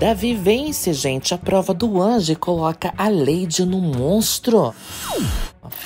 Davi vence, gente, a prova do anjo e coloca a Lady no monstro.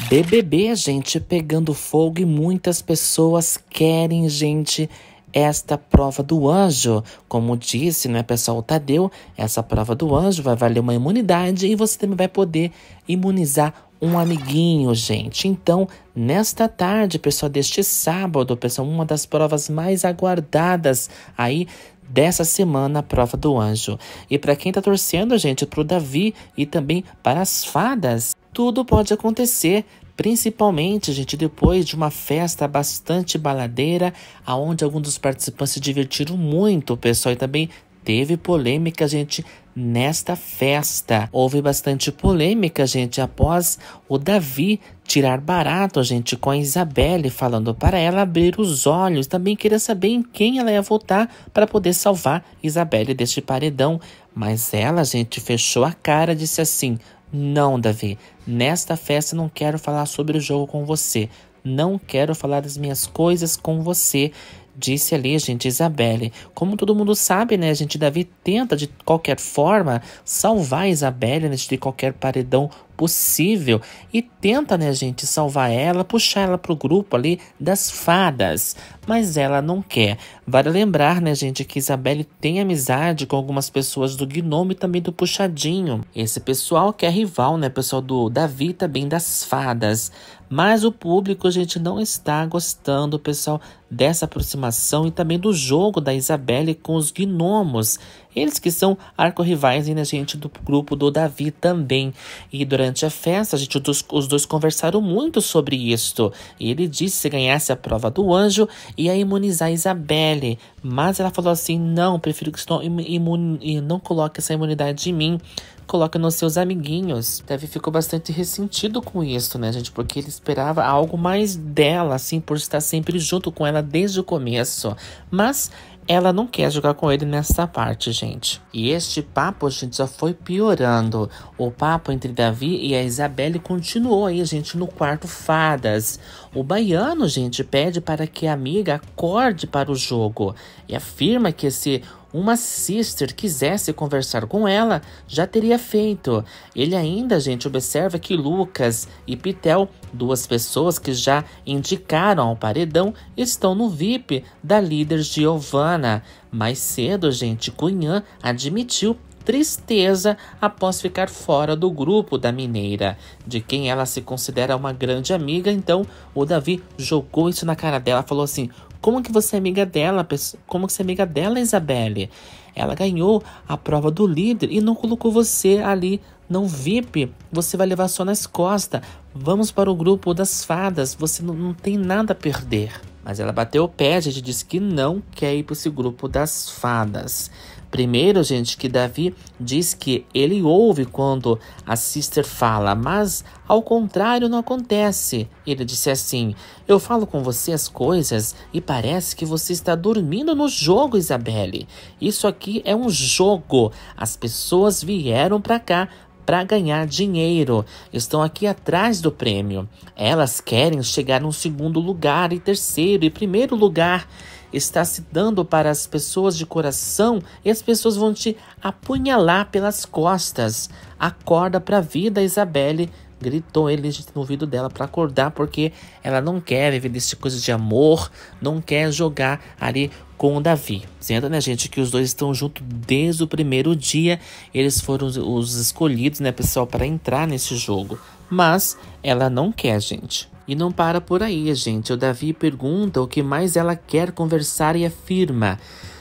BBB, gente, pegando fogo e muitas pessoas querem, gente, esta prova do anjo. Como disse, né, pessoal, o Tadeu, essa prova do anjo vai valer uma imunidade e você também vai poder imunizar um amiguinho, gente. Então, nesta tarde, pessoal, deste sábado, pessoal, uma das provas mais aguardadas aí dessa semana, a prova do anjo. E para quem está torcendo, gente, para o Davi e também para as fadas, tudo pode acontecer. Principalmente, gente, depois de uma festa bastante baladeira, aonde alguns dos participantes se divertiram muito, pessoal, e também teve polêmica, gente, nesta festa. Houve bastante polêmica, gente, após o Davi tirar barato, gente, com a Isabelle, falando para ela abrir os olhos. Também queria saber em quem ela ia votar para poder salvar Isabelle deste paredão. Mas ela, gente, fechou a cara, disse assim: Não, Davi, nesta festa não quero falar sobre o jogo com você. Não quero falar das minhas coisas com você. Disse ali, gente, Isabelle. Como todo mundo sabe, né, gente, Davi tenta de qualquer forma salvar Isabelle né, de qualquer paredão possível e tenta, né, gente, salvar ela, puxar ela pro grupo ali das fadas, mas ela não quer. Vale lembrar, né, gente, que Isabelle tem amizade com algumas pessoas do Gnome e também do Puxadinho. Esse pessoal que é rival, né, pessoal do Davi também das fadas. Mas o público, gente, não está gostando, pessoal, dessa aproximação e também do jogo da Isabelle com os gnomos. Eles que são arcorrivais e né, gente, do grupo do Davi também. E durante a festa, a gente, os, os dois conversaram muito sobre isto. Ele disse que se ganhasse a prova do anjo, ia imunizar Isabelle. Mas ela falou assim, não, prefiro que não, imune, não coloque essa imunidade em mim coloque nos seus amiguinhos. Davi ficou bastante ressentido com isso, né, gente? Porque ele esperava algo mais dela, assim, por estar sempre junto com ela desde o começo. Mas ela não quer jogar com ele nessa parte, gente. E este papo, gente, já foi piorando. O papo entre Davi e a Isabelle continuou aí, gente, no quarto fadas. O baiano, gente, pede para que a amiga acorde para o jogo e afirma que esse uma sister quisesse conversar com ela, já teria feito. Ele ainda, gente, observa que Lucas e Pitel, duas pessoas que já indicaram ao paredão, estão no VIP da líder Giovanna. Mais cedo, gente, Cunha admitiu tristeza após ficar fora do grupo da mineira, de quem ela se considera uma grande amiga. Então, o Davi jogou isso na cara dela, falou assim: "Como que você é amiga dela? Como que você é amiga dela, Isabelle? Ela ganhou a prova do líder e não colocou você ali não VIP, você vai levar só nas costas. Vamos para o grupo das fadas, você não, não tem nada a perder." Mas ela bateu o pé, a gente disse que não quer ir para esse grupo das fadas. Primeiro, gente, que Davi diz que ele ouve quando a sister fala, mas ao contrário não acontece. Ele disse assim: Eu falo com você as coisas e parece que você está dormindo no jogo, Isabelle. Isso aqui é um jogo. As pessoas vieram para cá para ganhar dinheiro. Estão aqui atrás do prêmio. Elas querem chegar no segundo lugar e terceiro e primeiro lugar está se dando para as pessoas de coração e as pessoas vão te apunhalar pelas costas. Acorda para a vida, Isabelle, gritou ele no ouvido dela para acordar, porque ela não quer viver desse coisa de amor, não quer jogar ali com o Davi. Sendo, né, gente, que os dois estão juntos desde o primeiro dia, eles foram os escolhidos, né, pessoal, para entrar nesse jogo. Mas ela não quer, gente. E não para por aí, gente. O Davi pergunta o que mais ela quer conversar e afirma.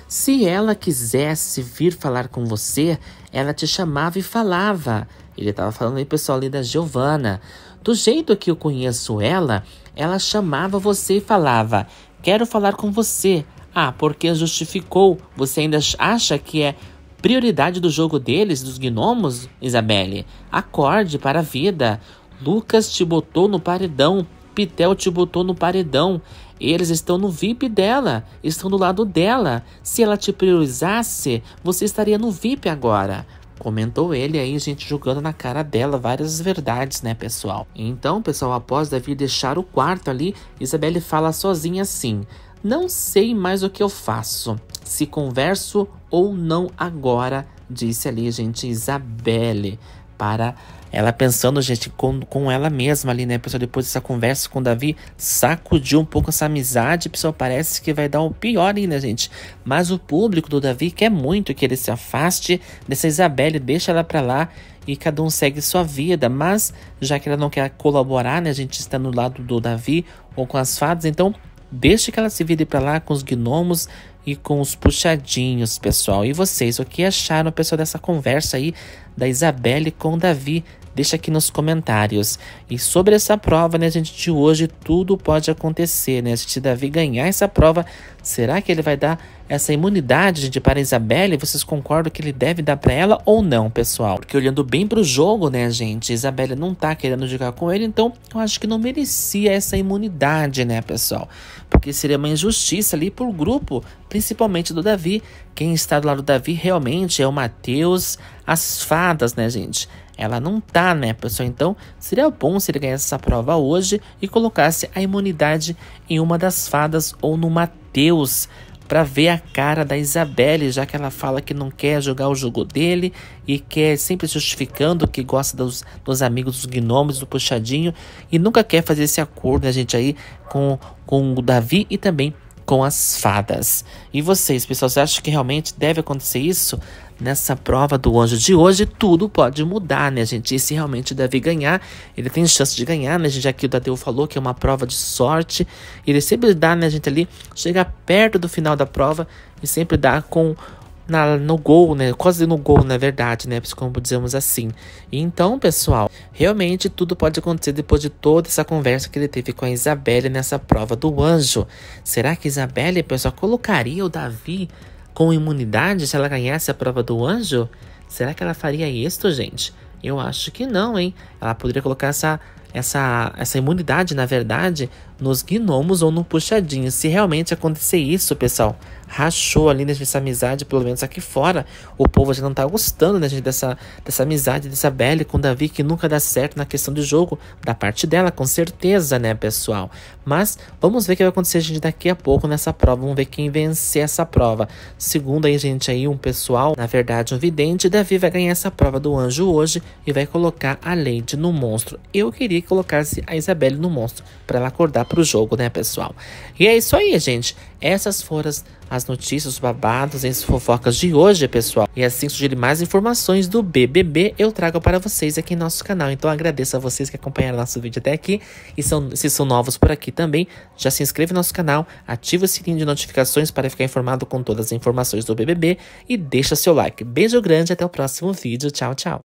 Se ela quisesse vir falar com você, ela te chamava e falava. Ele estava falando aí, pessoal, ali da Giovana. Do jeito que eu conheço ela, ela chamava você e falava: Quero falar com você. Ah, porque justificou. Você ainda acha que é prioridade do jogo deles, dos gnomos, Isabelle? Acorde para a vida. Lucas te botou no paredão. Pitel te botou no paredão. Eles estão no VIP dela, estão do lado dela. Se ela te priorizasse, você estaria no VIP agora. Comentou ele aí, gente, jogando na cara dela várias verdades, né, pessoal? Então, pessoal, após Davi deixar o quarto ali, Isabelle fala sozinha assim: Não sei mais o que eu faço, se converso ou não agora, disse ali, gente, Isabelle para ela pensando, gente, com, com ela mesma ali, né? Pessoal, depois dessa conversa com o Davi, sacudiu um pouco essa amizade. Pessoal, parece que vai dar o pior aí, né, gente? Mas o público do Davi quer muito que ele se afaste dessa Isabelle, deixa ela pra lá e cada um segue sua vida. Mas, já que ela não quer colaborar, né, a gente está no lado do Davi ou com as fadas, então deixe que ela se vire para lá com os gnomos e com os puxadinhos, pessoal. E vocês, o que acharam, pessoal, dessa conversa aí da Isabelle com Davi. Deixa aqui nos comentários. E sobre essa prova, né, gente, de hoje tudo pode acontecer, né? Se Davi ganhar essa prova, será que ele vai dar essa imunidade, gente, para a Isabelle? Vocês concordam que ele deve dar para ela ou não, pessoal? Porque olhando bem para o jogo, né, gente, Isabelle não tá querendo jogar com ele, então eu acho que não merecia essa imunidade, né, pessoal? Porque seria uma injustiça ali para o grupo, principalmente do Davi, quem está do lado do Davi realmente é o Mateus, as fadas, né, gente? Ela não tá, né, pessoal? Então, seria bom se ele ganhasse essa prova hoje e colocasse a imunidade em uma das fadas ou no Mateus para ver a cara da Isabelle, já que ela fala que não quer jogar o jogo dele e quer sempre justificando que gosta dos, dos amigos dos gnomos, do puxadinho e nunca quer fazer esse acordo, né, gente, aí com, com o Davi e também com as fadas. E vocês, pessoal, vocês acham que realmente deve acontecer isso? Nessa prova do anjo de hoje, tudo pode mudar, né, gente? E se realmente deve ganhar, ele tem chance de ganhar, né, gente? Aqui o Tadeu falou que é uma prova de sorte. Ele sempre dá, né, gente, ali, chega perto do final da prova e sempre dá com na, no gol, né? Quase no gol, na verdade, né? Como dizemos assim. Então, pessoal, realmente tudo pode acontecer depois de toda essa conversa que ele teve com a Isabelle nessa prova do anjo. Será que Isabelle, pessoal, colocaria o Davi com imunidade se ela ganhasse a prova do anjo? Será que ela faria isso, gente? Eu acho que não, hein? Ela poderia colocar essa, essa, essa imunidade, na verdade, nos gnomos ou no puxadinho. Se realmente acontecer isso, pessoal, rachou ali nessa amizade, pelo menos aqui fora. O povo já não tá gostando né, gente, dessa, dessa amizade, dessa Belle com Davi, que nunca dá certo na questão de jogo, da parte dela, com certeza, né, pessoal? Mas vamos ver o que vai acontecer, gente, daqui a pouco nessa prova. Vamos ver quem vencer essa prova. Segundo aí, gente, aí um pessoal, na verdade, um vidente, Davi vai ganhar essa prova do anjo hoje e vai colocar a Lady no monstro. Eu queria que colocasse a Isabelle no monstro, para ela acordar o jogo, né, pessoal? E é isso aí, gente. Essas foram as notícias, os babados e as fofocas de hoje, pessoal. E assim surgirem mais informações do BBB, eu trago para vocês aqui em nosso canal. Então agradeço a vocês que acompanharam nosso vídeo até aqui. E são, se são novos por aqui também, já se inscreve no nosso canal, ativa o sininho de notificações para ficar informado com todas as informações do BBB e deixa seu like. Beijo grande, até o próximo vídeo. Tchau, tchau.